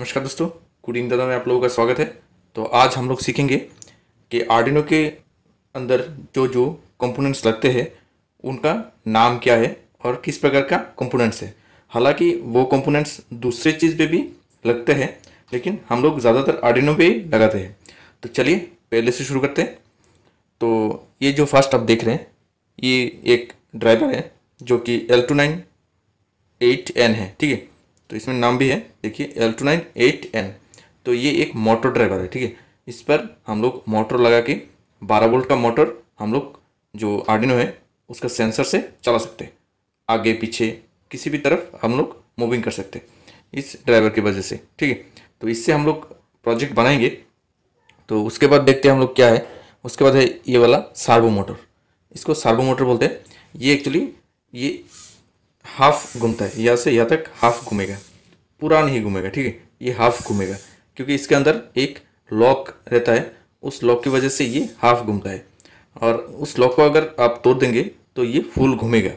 नमस्कार दोस्तों कुडिंग दादा में आप लोगों का स्वागत है तो आज हम लोग सीखेंगे कि आर्डिनो के अंदर जो जो कंपोनेंट्स लगते हैं उनका नाम क्या है और किस प्रकार का कंपोनेंट्स है हालांकि वो कंपोनेंट्स दूसरे चीज़ पे भी लगते हैं लेकिन हम लोग ज़्यादातर आर्डिनो पे लगाते हैं तो चलिए पहले से शुरू करते हैं तो ये जो फर्स्ट आप देख रहे हैं ये एक ड्राइवर है जो कि L two nine eight N है ठीक है तो इसमें नाम भी है देखिए L two nine eight N तो ये एक मोटर ड्राइवर है ठीक है इस पर हम लोग मोटर लगा के बारह वोल्ट का मोटर हम लोग जो आर्डिनो है उसका सेंसर से चला सकते हैं आगे पीछे किसी भी तरफ हम लोग मूविंग कर सकते हैं इस ड्राइवर की वजह से ठीक है तो इससे हम लोग प्रोजेक्ट बनाएंगे तो उसके बाद देखते हैं हम लोग क्या है उसके बाद है ये वाला सार्वो मोटर इसको सार्वो मोटर बोलते हैं ये एक्चुअली ये हाफ घूमता है यहाँ से यहाँ तक हाफ घूमेगा पूरा नहीं घूमेगा ठीक है ये हाफ घूमेगा क्योंकि इसके अंदर एक लॉक रहता है उस लॉक की वजह से ये हाफ घूमता है और उस लॉक को अगर आप तोड़ देंगे तो ये फुल घूमेगा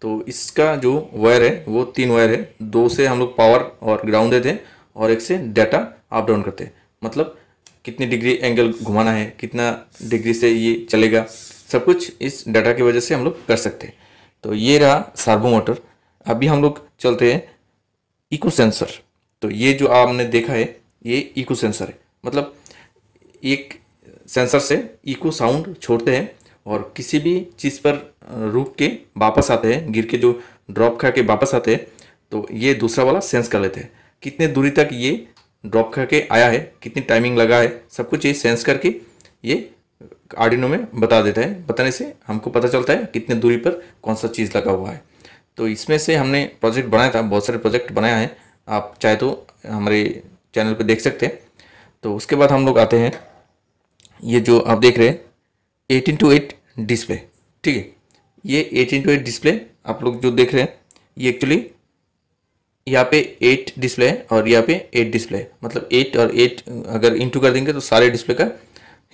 तो इसका जो वायर है वो तीन वायर है दो से हम लोग पावर और ग्राउंड देते हैं और एक से डाटा अप डाउन करते हैं मतलब कितनी डिग्री एंगल घुमाना है कितना डिग्री से ये चलेगा सब कुछ इस डाटा की वजह से हम लोग कर सकते हैं तो ये रहा सार्बो मोटर अभी हम लोग चलते हैं इको सेंसर तो ये जो आपने देखा है ये इको सेंसर है मतलब एक सेंसर से इको साउंड छोड़ते हैं और किसी भी चीज़ पर रुक के वापस आते हैं गिर के जो ड्रॉप खा के वापस आते हैं तो ये दूसरा वाला सेंस कर लेते हैं कितने दूरी तक ये ड्रॉप खा के आया है कितनी टाइमिंग लगा है सब कुछ ये सेंस करके ये आर्डिनो में बता देता है बताने से हमको पता चलता है कितने दूरी पर कौन सा चीज़ लगा हुआ है तो इसमें से हमने प्रोजेक्ट बनाया था बहुत सारे प्रोजेक्ट बनाया है आप चाहे तो हमारे चैनल पर देख सकते हैं तो उसके बाद हम लोग आते हैं ये जो आप देख रहे हैं एटीन टू एट डिस्प्ले ठीक है ये एटीन टू एट डिस्प्ले आप लोग जो देख रहे हैं ये एक्चुअली यहाँ पे एट डिस्प्ले है और यहाँ पे एट डिस्प्ले है मतलब एट और एट अगर इंटू कर देंगे तो सारे डिस्प्ले का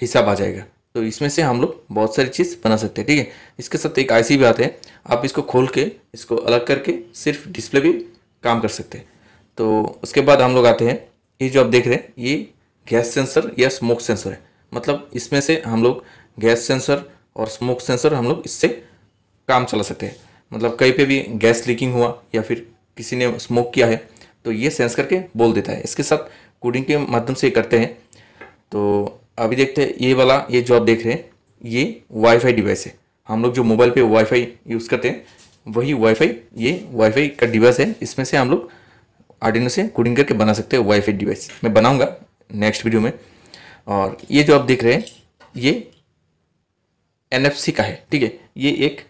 हिसाब आ जाएगा तो इसमें से हम लोग बहुत सारी चीज़ बना सकते हैं ठीक है इसके साथ एक आईसी भी आते हैं आप इसको खोल के इसको अलग करके सिर्फ डिस्प्ले भी काम कर सकते हैं तो उसके बाद हम लोग आते हैं ये जो आप देख रहे हैं ये गैस सेंसर या स्मोक सेंसर है मतलब इसमें से हम लोग गैस सेंसर और स्मोक सेंसर हम लोग इससे काम चला सकते हैं मतलब कहीं पे भी गैस लीकिंग हुआ या फिर किसी ने स्मोक किया है तो ये सेंस करके बोल देता है इसके साथ कोडिंग के माध्यम से करते हैं तो अभी देखते हैं ये वाला ये जो आप देख रहे हैं ये वाईफाई डिवाइस है हम लोग जो मोबाइल पे वाईफाई यूज़ करते हैं वही वाईफाई ये वाईफाई का डिवाइस है इसमें से हम लोग आर्डिनो से कोडिंग करके बना सकते हैं वाईफाई डिवाइस मैं बनाऊँगा नेक्स्ट वीडियो में और ये जो आप देख रहे हैं ये एन का है ठीक है ये एक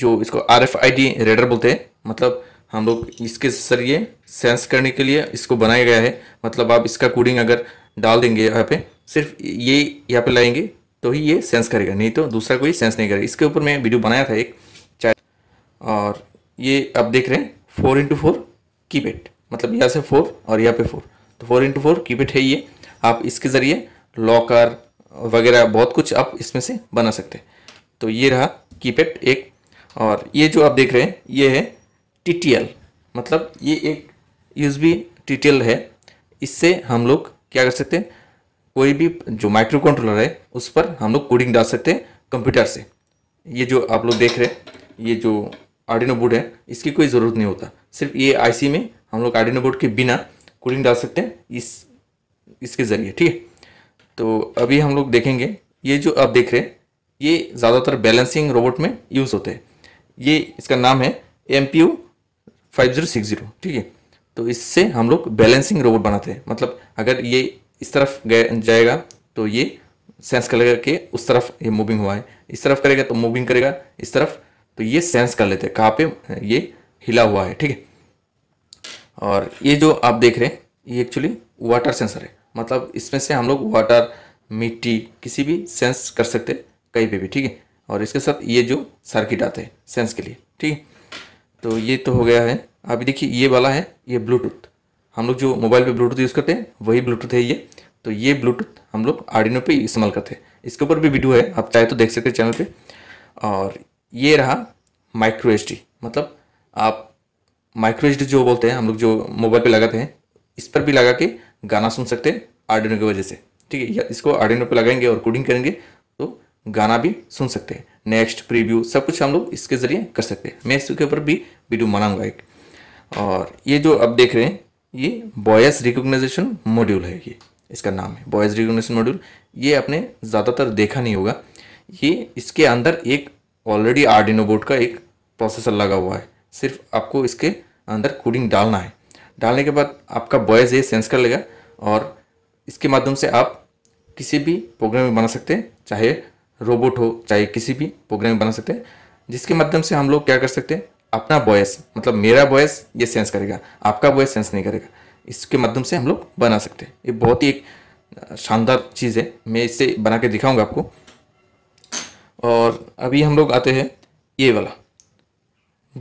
जो इसको R F I D reader बोलते हैं मतलब हम लोग इसके जरिए सेंस करने के लिए इसको बनाया गया है मतलब आप इसका कोडिंग अगर डाल देंगे यहाँ पे सिर्फ ये यहाँ पे लाएंगे तो ही ये सेंस करेगा नहीं तो दूसरा कोई सेंस नहीं करेगा इसके ऊपर मैं वीडियो बनाया था एक चार और ये आप देख रहे हैं four into four key pad मतलब यहाँ से फोर और यहाँ पे फोर तो four into four key pad है ये आप इसके ज़रिए लॉकर वगैरह बहुत कुछ आप इसमें से बना सकते हैं तो ये रहा की पैड एक और ये जो आप देख रहे हैं ये है टी मतलब ये एक यूज बी है इससे हम लोग क्या कर सकते हैं कोई भी जो माइक्रो कंट्रोलर है उस पर हम लोग कोडिंग डाल सकते हैं कंप्यूटर से ये जो आप लोग देख रहे हैं ये जो आर्डिनो बोर्ड है इसकी कोई ज़रूरत नहीं होता सिर्फ ये आईसी में हम लोग आर्डिनो बोर्ड के बिना कोडिंग डाल सकते हैं इस इसके ज़रिए ठीक है तो अभी हम लोग देखेंगे ये जो आप देख रहे हैं ये ज़्यादातर बैलेंसिंग रोबोट में यूज़ होते हैं ये इसका नाम है M P U five zero six zero ठीक है तो इससे हम लोग बैलेंसिंग रोबोट बनाते हैं मतलब अगर ये इस तरफ जाएगा तो ये सेंस करेगा कि उस तरफ ये मूविंग हुआ है इस तरफ करेगा तो मूविंग करेगा इस तरफ तो ये सेंस कर लेते हैं कहाँ पे ये हिला हुआ है ठीक है और ये जो आप देख रहे हैं ये एक्चुअली वाटर सेंसर है मतलब इसमें से हम लोग वाटर मिट्टी किसी भी सेंस कर सकते कहीं पे भी ठीक है और इसके साथ ये जो सर्किट आते हैं सेंस के लिए ठीक है तो ये तो हो गया है अभी देखिए ये वाला है ये ब्लूटूथ हम लोग जो मोबाइल पे ब्लूटूथ यूज़ करते हैं वही ब्लूटूथ है ये तो ये ब्लूटूथ हम लोग आर्डिनो पे इस्तेमाल करते हैं इसके ऊपर भी वीडियो है आप चाहे तो देख सकते हैं चैनल पे और ये रहा माइक्रो एच मतलब आप माइक्रो एच जो बोलते हैं हम लोग जो मोबाइल पे लगाते हैं इस पर भी लगा के गाना सुन सकते हैं आर्डिनो की वजह से ठीक है या इसको आर्डिनो पर लगाएंगे और कोडिंग करेंगे तो गाना भी सुन सकते हैं नेक्स्ट प्रीव्यू सब कुछ हम लोग इसके ज़रिए कर सकते हैं मैं इसके ऊपर भी वीडियो मनाऊँगा एक और ये जो आप देख रहे हैं ये बॉयस रिकोगनाइजेशन मॉड्यूल है ये इसका नाम है बॉयस रिकोगनाइजेशन मॉड्यूल ये आपने ज़्यादातर देखा नहीं होगा ये इसके अंदर एक ऑलरेडी आर्डिनो बोर्ड का एक प्रोसेसर लगा हुआ है सिर्फ आपको इसके अंदर कोडिंग डालना है डालने के बाद आपका बॉयस ये सेंस कर लेगा और इसके माध्यम से आप किसी भी प्रोग्राम में बना सकते हैं चाहे रोबोट हो चाहे किसी भी प्रोग्राम में बना सकते हैं जिसके माध्यम से हम लोग क्या कर सकते हैं अपना वॉयस मतलब मेरा वॉयस ये सेंस करेगा आपका वॉयस सेंस नहीं करेगा इसके माध्यम से हम लोग बना सकते हैं ये बहुत ही एक शानदार चीज़ है मैं इसे बना के दिखाऊंगा आपको और अभी हम लोग आते हैं ये वाला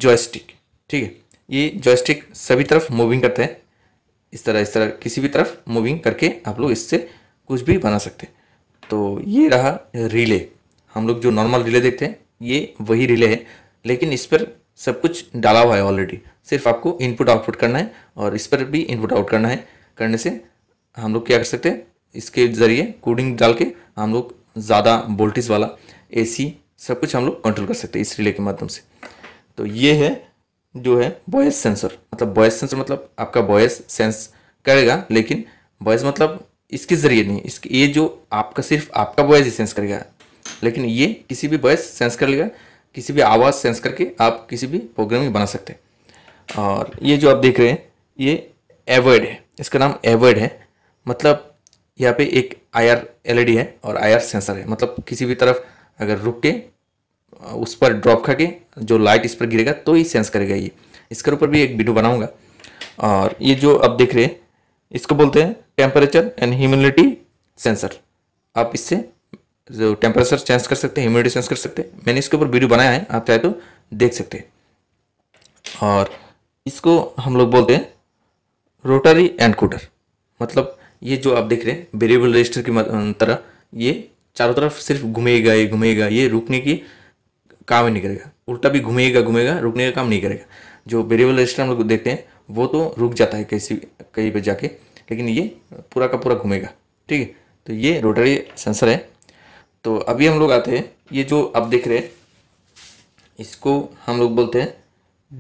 जॉयस्टिक ठीक है ये जॉयस्टिक सभी तरफ मूविंग करता है इस तरह इस तरह किसी भी तरफ मूविंग करके आप लोग इससे कुछ भी बना सकते हैं तो ये रहा रिले हम लोग जो नॉर्मल रिले देखते हैं ये वही रिले है लेकिन इस पर सब कुछ डाला हुआ है ऑलरेडी सिर्फ आपको इनपुट आउटपुट करना है और इस पर भी इनपुट आउट करना है करने से हम लोग क्या कर सकते हैं इसके ज़रिए कोडिंग डाल के हम लोग ज़्यादा वोल्टेज वाला एसी सब कुछ हम लोग कंट्रोल कर सकते हैं इस रिले के माध्यम से तो ये है जो है वॉयस सेंसर मतलब वॉयस सेंसर मतलब आपका वॉयस सेंस करेगा लेकिन वॉयस मतलब इसके ज़रिए नहीं इसके ये जो आपका सिर्फ आपका वॉयस ही सेंस करेगा लेकिन ये किसी भी बॉयस सेंस कर लेगा किसी भी आवाज़ सेंस करके आप किसी भी प्रोग्रामिंग बना सकते हैं और ये जो आप देख रहे हैं ये एवर्ड है इसका नाम एवर्ड है मतलब यहाँ पे एक आईआर एलईडी e है और आईआर सेंसर है मतलब किसी भी तरफ अगर रुक के उस पर ड्रॉप खा के जो लाइट इस पर गिरेगा तो ही सेंस करेगा ये इसके ऊपर भी एक वीडियो बनाऊंगा और ये जो आप देख रहे हैं इसको बोलते हैं टेम्परेचर एंड ह्यूमिडिटी सेंसर आप इससे जो टेम्परेचर चेंज कर सकते हैं ह्यूमिडिटी चेंज कर सकते हैं मैंने इसके ऊपर वीडियो बनाया है आप चाहे तो देख सकते हैं और इसको हम लोग बोलते हैं रोटरी एनकोडर मतलब ये जो आप देख रहे हैं वेरिएबल रजिस्टर की तरह ये चारों तरफ सिर्फ घूमेगा ये घूमेगा ये रुकने की काम ही नहीं करेगा उल्टा भी घूमेगा घूमेगा रुकने का काम नहीं करेगा जो वेरिएबल रजिस्टर हम लोग देखते हैं वो तो रुक जाता है कैसी कहीं पर जाके लेकिन ये पूरा का पूरा घूमेगा ठीक है तो ये रोटरी सेंसर है तो अभी हम लोग आते हैं ये जो आप देख रहे हैं इसको हम लोग बोलते हैं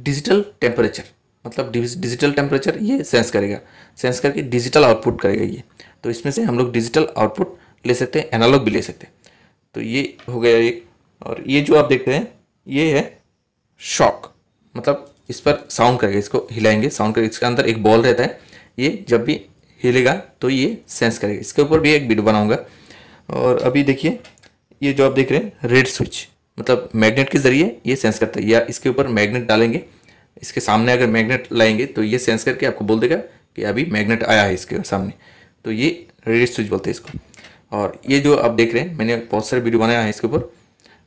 डिजिटल टेम्परेचर मतलब डिजिटल टेम्परेचर ये सेंस करेगा सेंस करके डिजिटल आउटपुट करेगा ये तो इसमें से हम लोग डिजिटल आउटपुट ले सकते हैं एनालॉग भी ले सकते हैं तो ये हो गया एक और ये जो आप देख रहे हैं ये है शॉक मतलब इस पर साउंड करेगा इसको हिलाएंगे साउंड करेगा इसके अंदर एक बॉल रहता है ये जब भी हिलेगा तो ये सेंस करेगा इसके ऊपर भी एक वीडियो बनाऊंगा और अभी देखिए ये जो आप देख रहे हैं रेड स्विच मतलब मैग्नेट के ज़रिए ये सेंस करता है या इसके ऊपर मैग्नेट डालेंगे इसके सामने अगर मैग्नेट लाएंगे तो ये सेंस करके आपको बोल देगा कि अभी मैग्नेट आया है इसके सामने तो ये रेड स्विच बोलते हैं इसको और ये जो आप देख रहे हैं मैंने बहुत सारे वीडियो बनाया है इसके ऊपर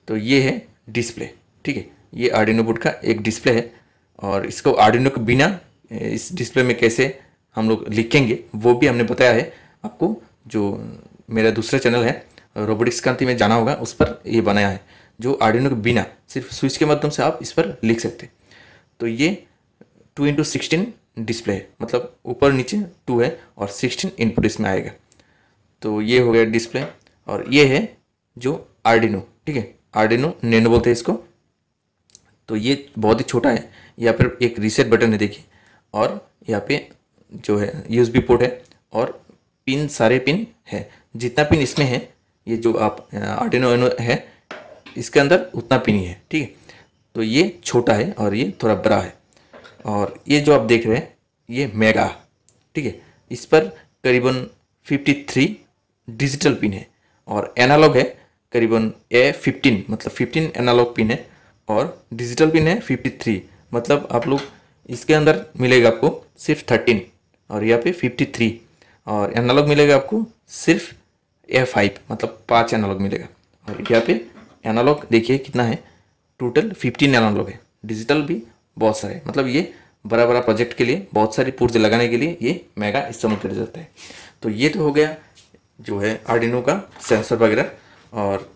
तो ये है डिस्प्ले ठीक है ये आर्डिनो बोर्ड का एक डिस्प्ले है और इसको आर्डिनो के बिना इस डिस्प्ले में कैसे हम लोग लिखेंगे वो भी हमने बताया है आपको जो मेरा दूसरा चैनल है रोबोटिक्स क्रांति में जाना होगा उस पर ये बनाया है जो आर्डिनो के बिना सिर्फ स्विच के माध्यम से आप इस पर लिख सकते तो ये टू इंटू सिक्सटीन डिस्प्ले है मतलब ऊपर नीचे टू है और सिक्सटीन इनपुट इसमें आएगा तो ये हो गया डिस्प्ले और ये है जो आर्डिनो ठीक है आर्डिनो नैनो बोलते हैं इसको तो ये बहुत ही छोटा है यहाँ पर एक रीसेट बटन है देखिए और यहाँ पे जो है यूएसबी पोर्ट है और पिन सारे पिन है जितना पिन इसमें है ये जो आप आर्डिनो है इसके अंदर उतना पिन ही है ठीक है तो ये छोटा है और ये थोड़ा बड़ा है और ये जो आप देख रहे हैं ये मेगा ठीक है इस पर करीबन 53 डिजिटल पिन है और एनालॉग है करीबन ए 15 मतलब 15 एनालॉग पिन है और डिजिटल पिन है 53 मतलब आप लोग इसके अंदर मिलेगा आपको सिर्फ 13 और यहाँ पे 53 और एनालॉग मिलेगा आपको सिर्फ ए फाइव मतलब पाँच एनालॉग मिलेगा और यहाँ पे एनालॉग देखिए कितना है टोटल फिफ्टीन एनालॉग है डिजिटल भी बहुत सारे मतलब ये बड़ा बड़ा प्रोजेक्ट के लिए बहुत सारी पुर्जे लगाने के लिए ये मेगा इस्तेमाल किया जाता है तो ये तो हो गया जो है आर्डिनो का सेंसर वगैरह और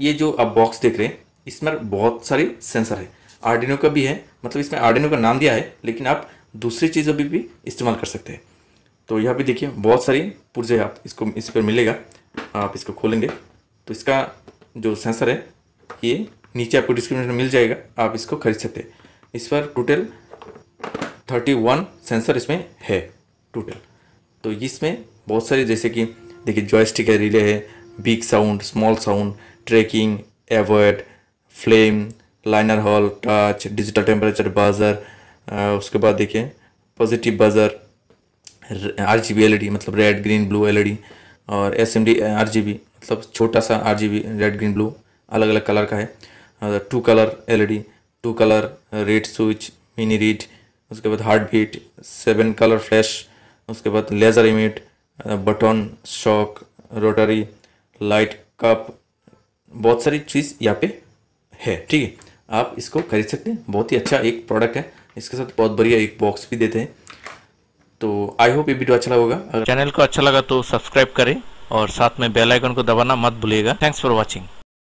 ये जो आप बॉक्स देख रहे हैं इसमें बहुत सारी सेंसर है आर्डिनो का भी है मतलब इसमें आर्डिनो का नाम दिया है लेकिन आप दूसरी चीज़ों पर भी, भी इस्तेमाल कर सकते हैं तो यहाँ पे देखिए बहुत सारी पुर्जे आप इसको इस पर मिलेगा आप इसको खोलेंगे तो इसका जो सेंसर है ये नीचे आपको डिस्क्रिप्शन में मिल जाएगा आप इसको खरीद सकते हैं इस पर टोटल थर्टी वन सेंसर इसमें है टोटल तो इसमें बहुत सारे जैसे कि देखिए जॉयस्टिक है रिले है big sound small sound tracking avoid flame linear hall touch digital temperature buzzer उसके बाद देखिए positive buzzer R G B L E D मतलब red green blue L E D और S M D R G B मतलब छोटा सा R G B red green blue अलग अलग कलर का है two colour L E D two colour red switch mini reed उसके बाद heart beat seven colour flash उसके बाद laser emit button shock rotary light cup बहुत सारी चीज़ यहाँ पे है ठीक है आप इसको खरीद सकते हैं बहुत ही अच्छा एक प्रोडक्ट है इसके साथ बहुत बढ़िया एक बॉक्स भी देते हैं तो आई होप ये वीडियो अच्छा लगेगा अगर चैनल को अच्छा लगा तो सब्सक्राइब करें और साथ में बेल आइकन को दबाना मत भूलिएगा थैंक्स फॉर वॉचिंग